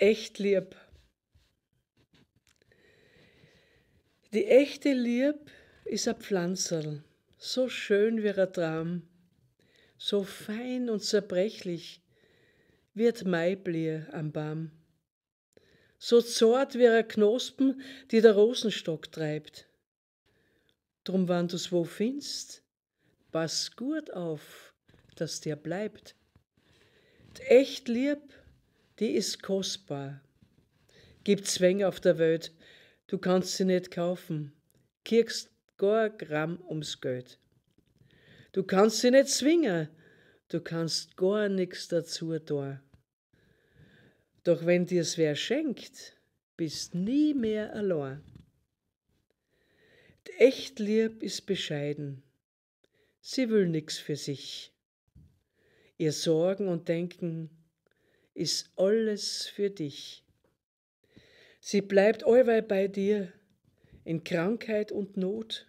echt lieb. Die echte Lieb ist ein Pflanzerl, so schön wie ein Traum, so fein und zerbrechlich wird Maiblier am Baum, so zart wie ein Knospen, die der Rosenstock treibt. Drum, wann du's wo findest, pass gut auf, dass dir bleibt. D echt lieb die ist kostbar. Gibt Weng auf der Welt, du kannst sie nicht kaufen, kirkst gar Gramm ums Geld. Du kannst sie nicht zwingen, du kannst gar nichts dazu tun. Doch wenn dir's wer schenkt, bist nie mehr allein. Die echt lieb ist bescheiden, sie will nichts für sich. Ihr Sorgen und Denken ist alles für dich. Sie bleibt allweil bei dir, in Krankheit und Not,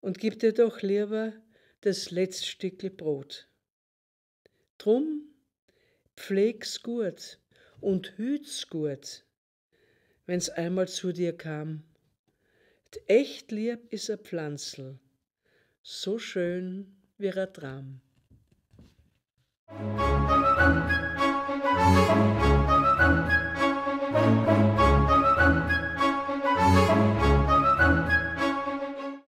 und gibt dir doch lieber das letzte Stückle Brot. Drum pfleg's gut und hüt's gut, wenn's einmal zu dir kam. echt lieb ist a Pflanzel, so schön wie ein Traum.